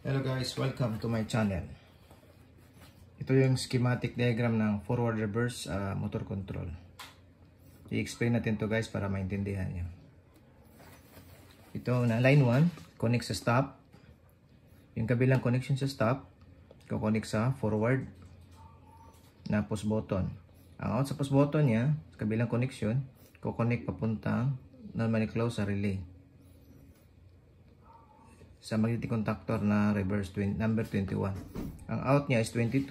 Hello guys, welcome to my channel. Ito yung schematic diagram ng forward reverse uh, motor control. I-explain natin to guys para maintindihan nyo. Ito na line 1, connect sa stop. Yung kabilang connection sa stop, kukonek sa forward na push button. Ang out sa push button niya, kabilang connection, kukonek papuntang normally close sa relay sa magnetic contactor na reverse twin number 21. Ang out niya is 22.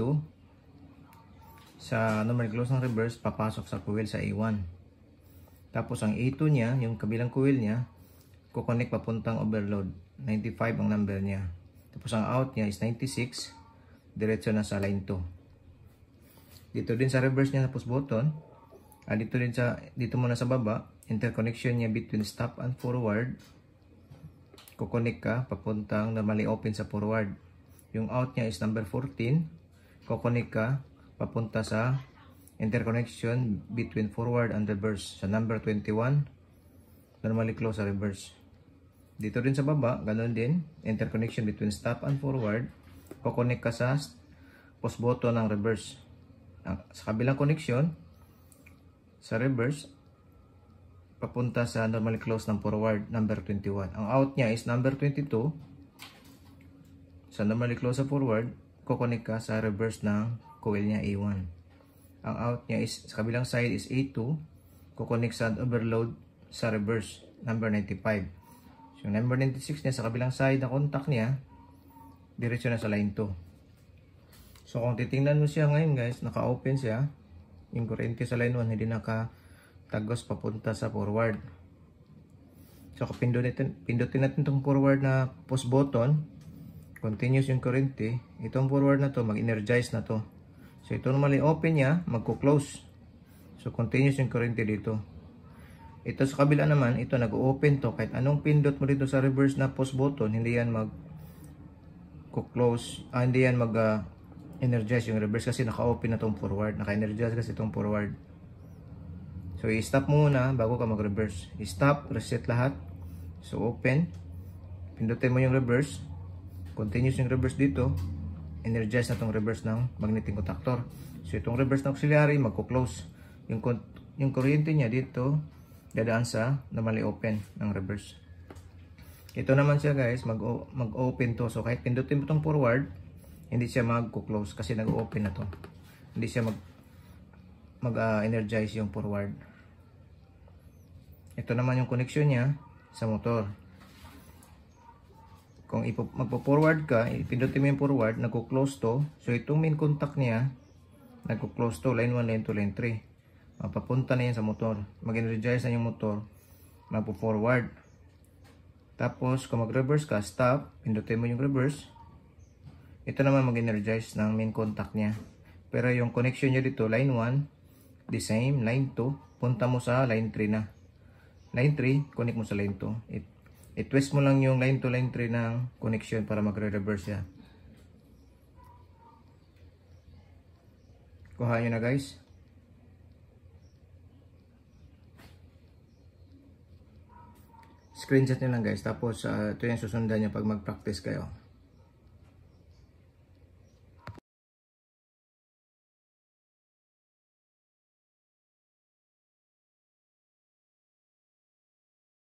Sa number close ng reverse, papasok sa coil sa A1. Tapos ang A2 niya, yung kabilang coil niya, kukonek papuntang overload. 95 ang number niya. Tapos ang out niya is 96. Diretso na sa line 2. Dito din sa reverse niya, tapos button. Ah, dito din sa, dito muna sa baba, interconnection niya between stop and forward kukonek ka papuntang normally open sa forward. Yung out niya is number 14, kukonek ka papunta sa interconnection between forward and reverse. Sa number 21, normally close sa reverse. Dito rin sa baba, ganun din, interconnection between stop and forward, kukonek ka sa post button ng reverse. Sa kabilang connection, sa reverse, papunta sa normal close ng forward number 21. Ang out niya is number 22. Sa normal close sa forward, kukonek ka sa reverse ng coil niya A1. Ang out niya is sa kabilang side is A2, kukonek sa overload sa reverse number 95. So number 96 niya sa kabilang side ng contact niya, diretsyo na sa line 2. So kung titingnan mo siya ngayon guys, naka-open siya, yung kurente sa line 1 hindi naka tagos papunta sa forward. So kapindutin pindutin natin itong forward na post button. Continuous yung kurente. Itong forward na to mag-energize na to. So ito normally open niya, magko-close. So continuous yung kurente dito. Ito sa kabila naman, ito nag-open to. Kahit anong pindot mo dito sa reverse na post button, hindi yan mag close ah, hindi yan mag ah, energize yung reverse kasi naka-open na tong forward. Naka-energize kasi itong forward. So, i-stop muna bago ka mag-reverse. Stop, reset lahat. So, open. Pindutin mo yung reverse. Continuous yung reverse dito. Energize na itong reverse ng magnetic contactor. So, itong reverse ng auxiliary, magko-close. Yung, yung kuryente niya dito, dadaan sa normally open ng reverse. Ito naman siya guys, mag-open mag to. So, kahit pindutin mo itong forward, hindi siya magko close kasi nag-open na to. Hindi siya mag mag-energize yung forward. Ito naman yung connection niya sa motor. Kung magpo-forward ka, ipindutin mo yung forward, nagko-close to. So itong main contact niya, nagko-close to, line 1, line 2, line 3. Mapapunta na yan sa motor. Mag-energize na yung motor. Magpo-forward. Tapos, kung mag-reverse ka, stop. Pindutin mo yung reverse. Ito naman mag-energize ng main contact niya. Pero yung connection niya dito, line 1, the same line 2 punta mo sa line 3 na line 3 connect mo sa line 2 it i-twist mo lang yung line 2 line 3 ng connection para magre-reverse siya kuha nyo na guys screenshot nyo lang guys tapos uh, ito yung susundan nyo pag mag-practice kayo